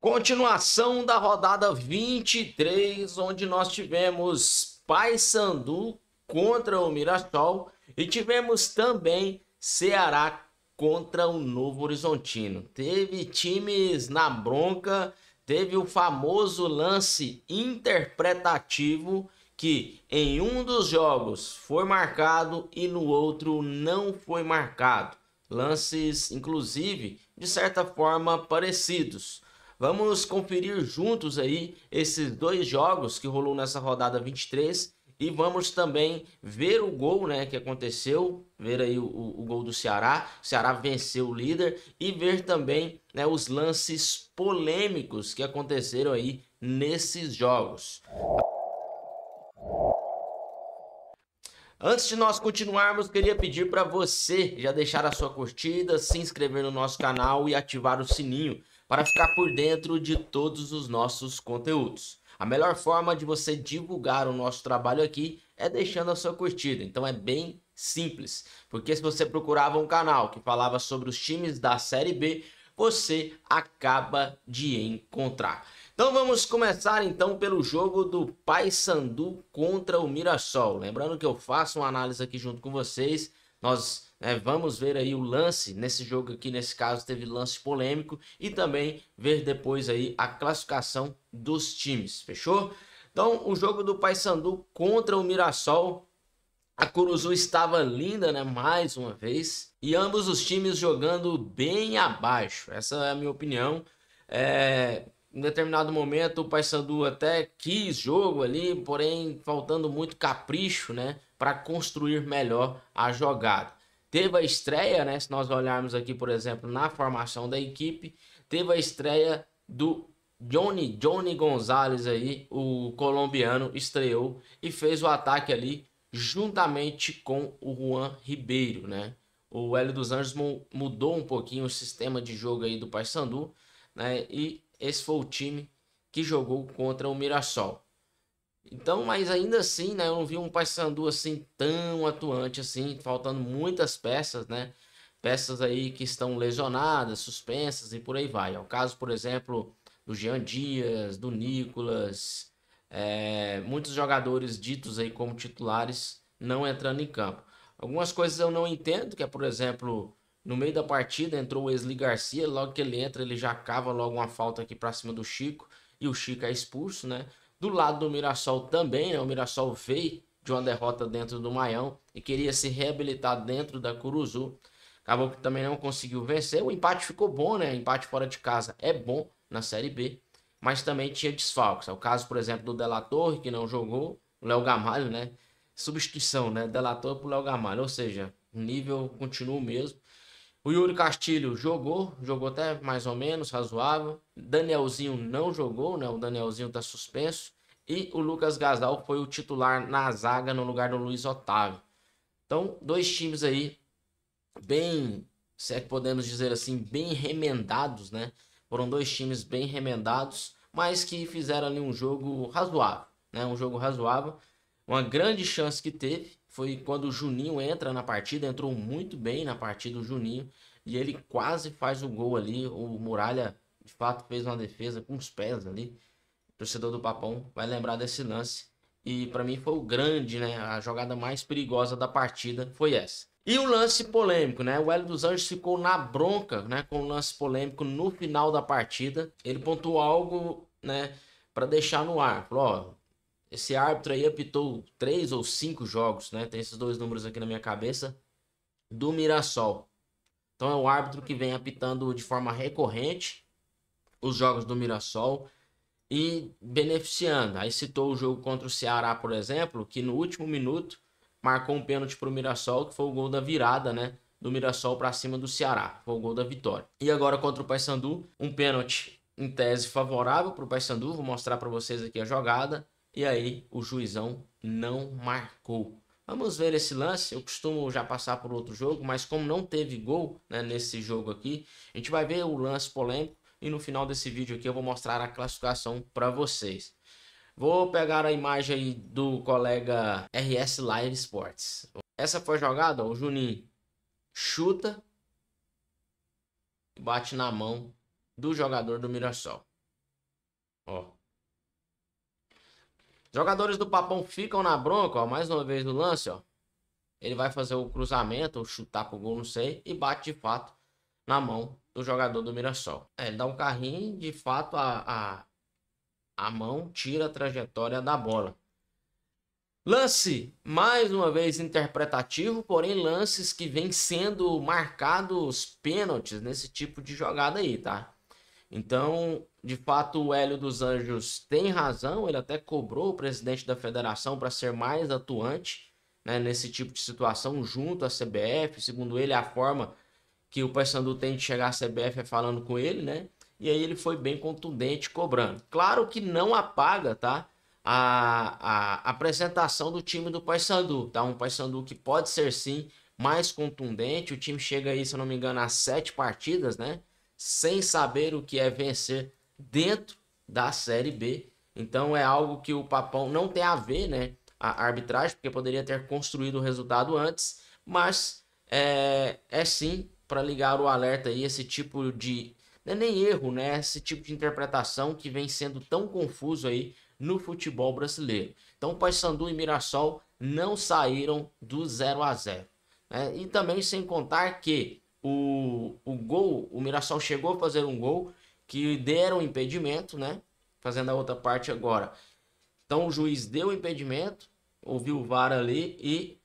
Continuação da rodada 23, onde nós tivemos Paysandu contra o Mirassol e tivemos também Ceará contra o Novo Horizontino. Teve times na bronca, teve o famoso lance interpretativo que em um dos jogos foi marcado e no outro não foi marcado. Lances, inclusive, de certa forma parecidos. Vamos conferir juntos aí esses dois jogos que rolou nessa rodada 23 e vamos também ver o gol né, que aconteceu, ver aí o, o gol do Ceará, o Ceará venceu o líder e ver também né, os lances polêmicos que aconteceram aí nesses jogos. Antes de nós continuarmos, queria pedir para você já deixar a sua curtida, se inscrever no nosso canal e ativar o sininho para ficar por dentro de todos os nossos conteúdos. A melhor forma de você divulgar o nosso trabalho aqui é deixando a sua curtida. Então é bem simples, porque se você procurava um canal que falava sobre os times da Série B, você acaba de encontrar. Então vamos começar então pelo jogo do Paysandu contra o Mirassol. Lembrando que eu faço uma análise aqui junto com vocês nós né, vamos ver aí o lance nesse jogo aqui, nesse caso teve lance polêmico e também ver depois aí a classificação dos times, fechou? Então, o jogo do Paysandu contra o Mirassol, a Curuzu estava linda, né, mais uma vez, e ambos os times jogando bem abaixo. Essa é a minha opinião. É, em determinado momento o Paysandu até quis jogo ali, porém faltando muito capricho, né? para construir melhor a jogada. Teve a estreia, né? Se nós olharmos aqui, por exemplo, na formação da equipe, teve a estreia do Johnny, Johnny Gonzalez aí, o colombiano, estreou e fez o ataque ali juntamente com o Juan Ribeiro, né? O Hélio dos Anjos mudou um pouquinho o sistema de jogo aí do Paysandu, né? E esse foi o time que jogou contra o Mirassol. Então, mas ainda assim, né, eu não vi um Paysandu assim tão atuante assim, faltando muitas peças, né? Peças aí que estão lesionadas, suspensas e por aí vai. É o caso, por exemplo, do Jean Dias, do Nicolas, é, muitos jogadores ditos aí como titulares não entrando em campo. Algumas coisas eu não entendo, que é, por exemplo, no meio da partida entrou o Wesley Garcia, logo que ele entra, ele já cava logo uma falta aqui para cima do Chico e o Chico é expulso, né? Do lado do Mirassol também, né? o Mirassol veio de uma derrota dentro do Maião e queria se reabilitar dentro da Curuzu. Acabou que também não conseguiu vencer. O empate ficou bom, né? O empate fora de casa é bom na Série B, mas também tinha desfalques. É o caso, por exemplo, do Delator que não jogou, o Léo Gamalho, né? Substituição, né? Delatorre pro Léo Gamalho, ou seja, o nível continua o mesmo. O Yuri Castilho jogou, jogou até mais ou menos razoável. Danielzinho não jogou, né? O Danielzinho tá suspenso. E o Lucas Gasdal foi o titular na zaga no lugar do Luiz Otávio. Então, dois times aí bem, se é que podemos dizer assim, bem remendados, né? Foram dois times bem remendados, mas que fizeram ali um jogo razoável, né? Um jogo razoável. Uma grande chance que teve, foi quando o Juninho entra na partida, entrou muito bem na partida o Juninho, e ele quase faz o gol ali, o Muralha de fato fez uma defesa com os pés ali. O torcedor do Papão vai lembrar desse lance. E para mim foi o grande, né? A jogada mais perigosa da partida foi essa. E o lance polêmico, né? O Hélio dos Anjos ficou na bronca, né? Com o lance polêmico no final da partida. Ele pontuou algo, né? Para deixar no ar. Falou: ó, esse árbitro aí apitou três ou cinco jogos, né? Tem esses dois números aqui na minha cabeça. Do Mirassol. Então é um árbitro que vem apitando de forma recorrente os jogos do Mirassol e beneficiando. Aí citou o jogo contra o Ceará, por exemplo, que no último minuto marcou um pênalti para o Mirassol, que foi o gol da virada, né? Do Mirassol para cima do Ceará. Foi o gol da vitória. E agora contra o Paysandu, um pênalti em tese favorável para o Paysandu. Vou mostrar para vocês aqui a jogada. E aí o juizão não marcou. Vamos ver esse lance. Eu costumo já passar por outro jogo, mas como não teve gol né, nesse jogo aqui, a gente vai ver o lance polêmico. E no final desse vídeo aqui eu vou mostrar a classificação para vocês. Vou pegar a imagem aí do colega RS Live Sports. Essa foi jogada, ó, o Juninho chuta e bate na mão do jogador do Mirassol. Ó, Jogadores do Papão ficam na bronca, ó. Mais uma vez no lance, ó. Ele vai fazer o cruzamento, ou chutar pro gol, não sei. E bate de fato na mão do jogador do Mirassol. É, ele dá um carrinho, de fato, a, a, a mão tira a trajetória da bola. Lance, mais uma vez interpretativo, porém lances que vêm sendo marcados pênaltis nesse tipo de jogada aí, tá? Então, de fato, o Hélio dos Anjos tem razão, ele até cobrou o presidente da federação para ser mais atuante né, nesse tipo de situação junto à CBF. Segundo ele, a forma que o Paysandu tem de chegar à CBF é falando com ele, né? E aí ele foi bem contundente cobrando. Claro que não apaga, tá? A, a apresentação do time do Paysandu, tá? Um Paysandu que pode ser sim mais contundente. O time chega aí, se eu não me engano, a sete partidas, né? Sem saber o que é vencer dentro da Série B. Então é algo que o Papão não tem a ver, né? A arbitragem, porque poderia ter construído o resultado antes, mas é, é sim para ligar o alerta aí, esse tipo de. Não é nem erro, né? Esse tipo de interpretação que vem sendo tão confuso aí no futebol brasileiro. Então, Paysandu e Mirassol não saíram do 0 a 0 né? E também sem contar que o, o gol, o Mirassol chegou a fazer um gol, que deram impedimento, né? Fazendo a outra parte agora. Então o juiz deu impedimento, ouviu o VAR ali e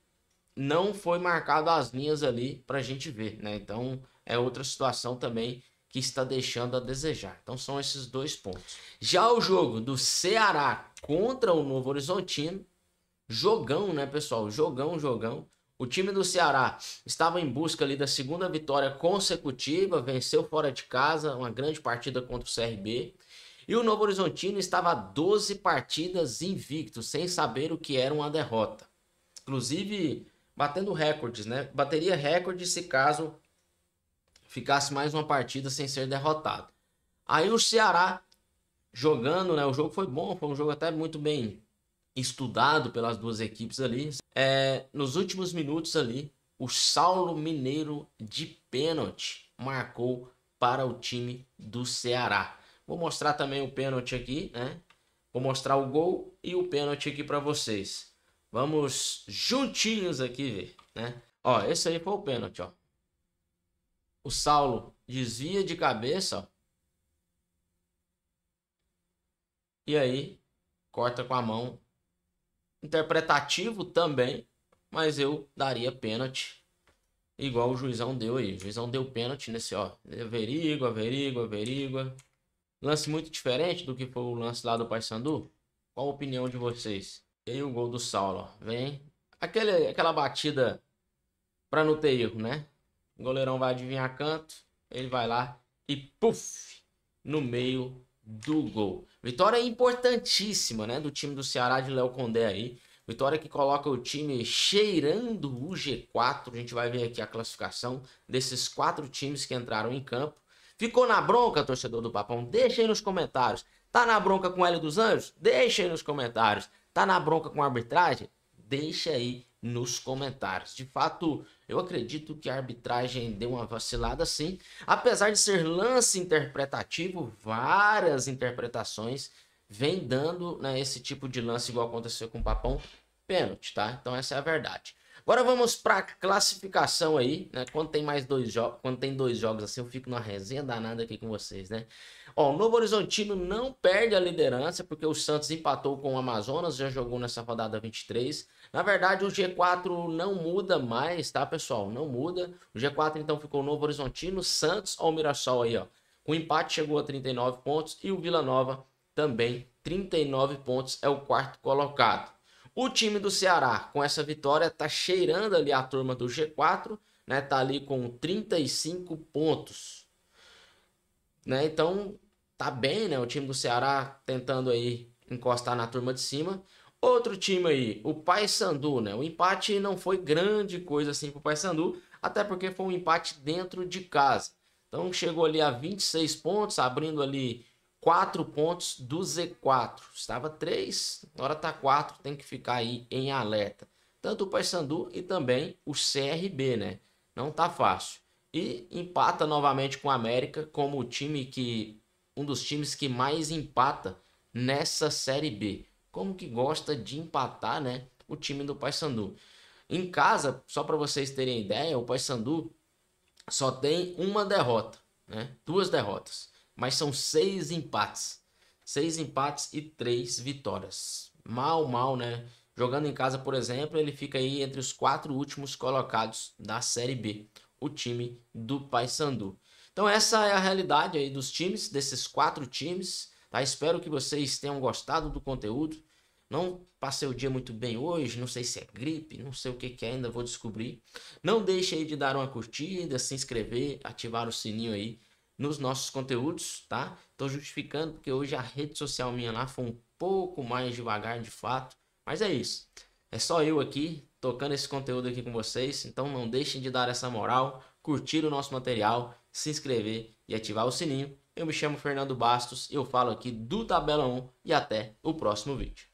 não foi marcado as linhas ali para a gente ver, né? Então é outra situação também que está deixando a desejar. Então são esses dois pontos. Já o jogo do Ceará contra o Novo Horizontino, jogão, né, pessoal? Jogão, jogão. O time do Ceará estava em busca ali da segunda vitória consecutiva, venceu fora de casa, uma grande partida contra o CRB. E o Novo Horizontino estava 12 partidas invicto, sem saber o que era uma derrota. Inclusive, batendo recordes, né? Bateria recorde se caso ficasse mais uma partida sem ser derrotado. Aí o Ceará jogando, né? O jogo foi bom, foi um jogo até muito bem estudado pelas duas equipes ali. É, nos últimos minutos ali, o Saulo Mineiro de pênalti marcou para o time do Ceará. Vou mostrar também o pênalti aqui, né? Vou mostrar o gol e o pênalti aqui para vocês. Vamos juntinhos aqui ver, né? Ó, esse aí foi o pênalti, ó. O Saulo desvia de cabeça, ó. E aí corta com a mão interpretativo também, mas eu daria pênalti. Igual o juizão deu aí. O juizão deu pênalti nesse, ó. Averigua, averigo, averigo Lance muito diferente do que foi o lance lá do Paysandu. Qual a opinião de vocês? E aí o gol do Saulo, ó. Vem. Aquele, aquela batida pra não ter erro, né? O goleirão vai adivinhar canto. Ele vai lá e puf! No meio do gol. Vitória importantíssima, né, do time do Ceará de Léo Condé aí. Vitória que coloca o time cheirando o G4. A gente vai ver aqui a classificação desses quatro times que entraram em campo. Ficou na bronca, torcedor do Papão? Deixa aí nos comentários. Tá na bronca com o Hélio dos Anjos? Deixa aí nos comentários. Tá na bronca com a arbitragem? Deixa aí nos comentários. De fato, eu acredito que a arbitragem deu uma vacilada sim, apesar de ser lance interpretativo, várias interpretações vem dando né, esse tipo de lance igual aconteceu com o Papão, pênalti, tá? Então essa é a verdade. Agora vamos para classificação aí, né? Quando tem mais dois jogos, quando tem dois jogos assim, eu fico numa resenha danada aqui com vocês, né? Ó, o Novo Horizontino não perde a liderança porque o Santos empatou com o Amazonas, já jogou nessa rodada 23. Na verdade, o G4 não muda mais, tá, pessoal? Não muda. O G4 então ficou o Novo Horizontino, Santos, ao Mirassol aí, ó. O empate chegou a 39 pontos e o Vila Nova também 39 pontos é o quarto colocado. O time do Ceará, com essa vitória, tá cheirando ali a turma do G4, né? Tá ali com 35 pontos. Né? Então, tá bem, né? O time do Ceará tentando aí encostar na turma de cima. Outro time aí, o Paysandu, né? O empate não foi grande coisa assim pro Paysandu, até porque foi um empate dentro de casa. Então chegou ali a 26 pontos, abrindo ali 4 pontos do Z4. Estava 3, agora está 4, tem que ficar aí em alerta. Tanto o Paysandu e também o CRB, né? Não está fácil. E empata novamente com o América como o time que um dos times que mais empata nessa série B. Como que gosta de empatar, né? O time do Paysandu. Em casa, só para vocês terem ideia, o Paysandu só tem uma derrota, né? Duas derrotas mas são seis empates. Seis empates e três vitórias. Mal, mal, né? Jogando em casa, por exemplo, ele fica aí entre os quatro últimos colocados da Série B, o time do Paysandu. Então essa é a realidade aí dos times, desses quatro times. Tá? Espero que vocês tenham gostado do conteúdo. Não passei o dia muito bem hoje, não sei se é gripe, não sei o que, que é, ainda vou descobrir. Não deixe aí de dar uma curtida, se inscrever, ativar o sininho aí nos nossos conteúdos, tá? Estou justificando porque hoje a rede social minha lá foi um pouco mais devagar de fato, mas é isso. É só eu aqui tocando esse conteúdo aqui com vocês, então não deixem de dar essa moral, curtir o nosso material, se inscrever e ativar o sininho. Eu me chamo Fernando Bastos, eu falo aqui do Tabela 1 e até o próximo vídeo.